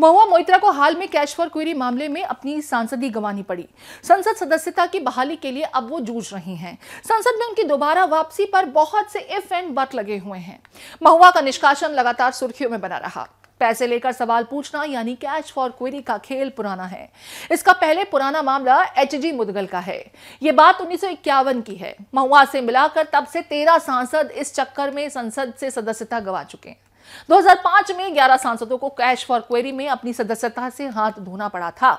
महुआ मोइत्रा को हाल में cash for query मामले में अपनी सांसदी गंवानी पड़ी संसद सदस्यता की बहाली के लिए अब वो जूझ रही हैं संसद में उनकी दोबारा वापसी पर बहुत से इफ एंड बट लगे हुए हैं महुआ का निष्कासन लगातार सुर्खियों में बना रहा पैसे लेकर सवाल पूछना यानी कैश फॉर क्वेरी का खेल पुराना है इसका पहले पुराना मामला एच जी मुदगल का है ये बात उन्नीस की है महुआ से मिलाकर तब से तेरह सांसद इस चक्कर में संसद से सदस्यता गंवा चुके हैं 2005 में 11 सांसदों को कैश फॉर क्वेरी में अपनी सदस्यता से हाथ धोना पड़ा था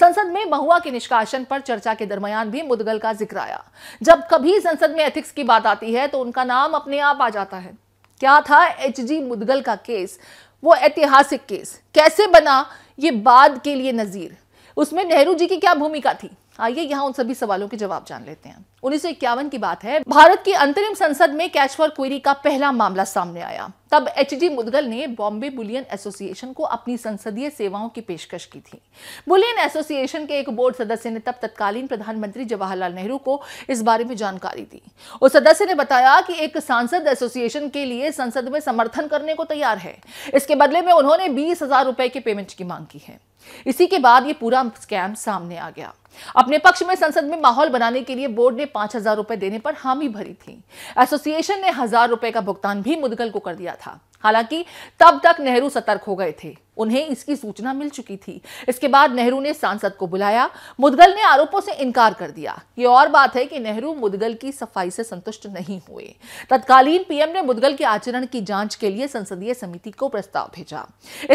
संसद में महुआ के निष्कासन पर चर्चा के दरमियान भी मुदगल का जिक्र आया जब कभी संसद में एथिक्स की बात आती है तो उनका नाम अपने आप आ जाता है क्या था एच जी मुदगल का केस वो ऐतिहासिक केस कैसे बना ये बाद के लिए नज़ीर उसमें नेहरू जी की क्या भूमिका थी आइए यहाँ उन सभी सवालों के जवाब जान लेते हैं उन्नीस की बात है भारत की अंतरिम संसद में कैच फॉर क्वेरी का पहला मामला सामने आया तब एच डी मुदगल ने बॉम्बे बुलियन एसोसिएशन को अपनी संसदीय सेवाओं की पेशकश की थी बुलियन एसोसिएशन के एक बोर्ड सदस्य ने तब तत्कालीन प्रधानमंत्री जवाहरलाल नेहरू को इस बारे में जानकारी दी उस सदस्य ने बताया कि एक सांसद एसोसिएशन के लिए संसद में समर्थन करने को तैयार है इसके बदले में उन्होंने बीस हजार रुपए के पेमेंट की मांग की है इसी के बाद ये पूरा स्कैम सामने आ गया अपने पक्ष में संसद में माहौल बनाने के लिए बोर्ड ने पांच हजार रुपए देने पर हामी भरी थी एसोसिएशन ने हजार रुपए का भुगतान भी मुदगल को कर दिया था हालांकि तब तक नेहरू सतर्क हो गए थे उन्हें इसकी सूचना मिल चुकी थी इसके बाद नेहरू ने सांसद को बुलाया मुदगल ने आरोपों से इनकार कर दिया ये और बात है कि नेहरू मुदगल की सफाई से संतुष्ट नहीं हुए तत्कालीन पीएम ने मुदगल के आचरण की जांच के लिए संसदीय समिति को प्रस्ताव भेजा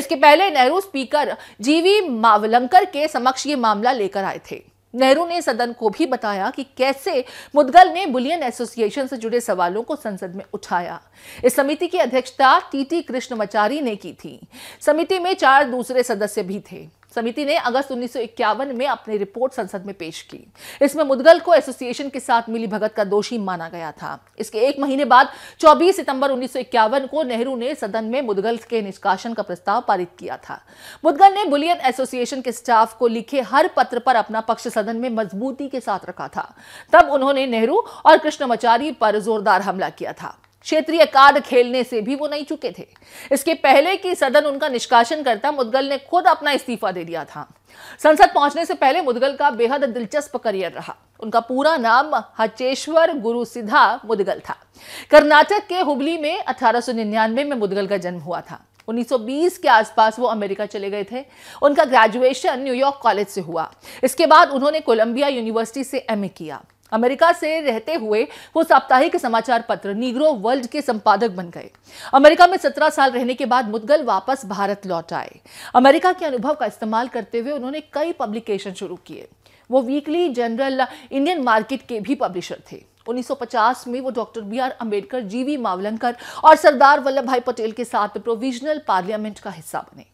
इसके पहले नेहरू स्पीकर जीवी मावलंकर के समक्ष ये मामला लेकर आए थे नेहरू ने सदन को भी बताया कि कैसे मुदगल ने बुलियन एसोसिएशन से जुड़े सवालों को संसद में उठाया इस समिति की अध्यक्षता टीटी कृष्णमचारी ने की थी समिति में चार दूसरे सदस्य भी थे समिति ने अगस्त उन्नीस में अपनी रिपोर्ट संसद में पेश की इसमें मुदगल को एसोसिएशन के साथ मिली भगत का दोषी माना गया था इसके एक महीने बाद 24 सितंबर उन्नीस को नेहरू ने सदन में मुदगल के निष्कासन का प्रस्ताव पारित किया था मुदगल ने बुलियन एसोसिएशन के स्टाफ को लिखे हर पत्र पर अपना पक्ष सदन में मजबूती के साथ रखा था तब उन्होंने नेहरू और कृष्णमाचारी पर जोरदार हमला किया था क्षेत्रीय कार्ड खेलने से भी वो नहीं चुके थे इसके पहले कि सदन उनका निष्कासन करता मुदगल ने खुद अपना इस्तीफा दे दिया था संसद पहुंचने से पहले मुदगल का बेहद दिलचस्प करियर रहा उनका पूरा नाम हचेश्वर गुरु सिद्धा मुदगल था कर्नाटक के हुबली में अठारह में मुदगल का जन्म हुआ था 1920 के आसपास वो अमेरिका चले गए थे उनका ग्रेजुएशन न्यूयॉर्क कॉलेज से हुआ इसके बाद उन्होंने कोलंबिया यूनिवर्सिटी से एमए किया अमेरिका से रहते हुए वो साप्ताहिक समाचार पत्र नीग्रो वर्ल्ड के संपादक बन गए अमेरिका में 17 साल रहने के बाद मुदगल वापस भारत लौट आए अमेरिका के अनुभव का इस्तेमाल करते हुए उन्होंने कई पब्लिकेशन शुरू किए वो वीकली जनरल इंडियन मार्केट के भी पब्लिशर थे 1950 में वो डॉक्टर बी आर अम्बेडकर जीवी मावलंकर और सरदार वल्लभ भाई पटेल के साथ प्रोविजनल पार्लियामेंट का हिस्सा बने